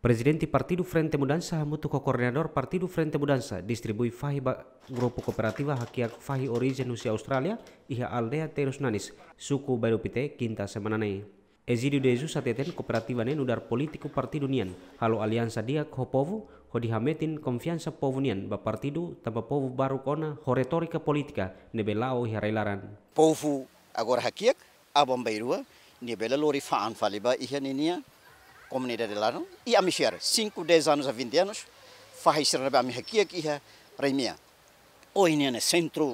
Presidente Partido Frente Mudança Mutuco Coordenador Partido Frente Mudança distribui Fahi Grupo kooperativa Hakiak Fahi Origin usia Australia, Iha aldea Terus Nanis, suku Pite kinta semana nei. Exílio de Jesus ateten kooperativa nen udar politiku partido nian, halo aliansa dia ho povo, ho dihametin povunian povo nian, ba partido tanpa povo baru kona ho politika política, nebelao iha arelaran. Povo agora hakiak, abam bairua, nebela lori faan faliba nenia. comunidade lá não e a mexer 5, 10 anos a 20 anos faz ser a minha aqui aqui para mim hoje né centro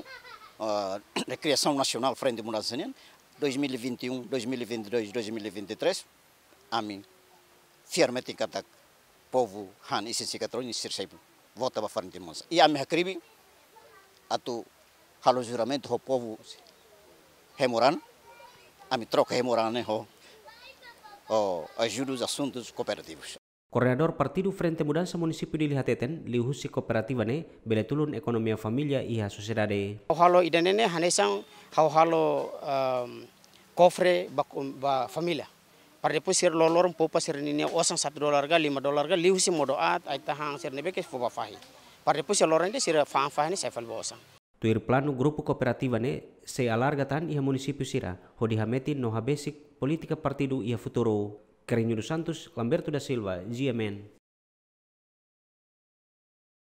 uh, de criação nacional frente de 2021 2022 2023 a mim firme tem que o povo han e se catrou e volta para frente de e a minha cribe a tu halo juramento o povo remorando, a mim troca remoran né oh, ajuda os assuntos cooperativos. Koordinador Partido Frente Mudança Municipio de Lihateten, lihusi cooperativa ne, beletulun ekonomia familia iha sociedade. Halo idanene hanesang hau halo um, kofre ba, ba familia. Para depois ser lolor popa ser nini osang satu dolar ga lima dolar ga lihusi modoat aita hang ser nebeke foba fahi. Para depois ser lorende ser fahi fahani sefal bosang tuir Irplano Grupo Cooperativa ne se alarga tan ia municipio sira, hodi hameti no habesik politika partido ia futuro. Carinho Santos, Lamberto da Silva, GMN.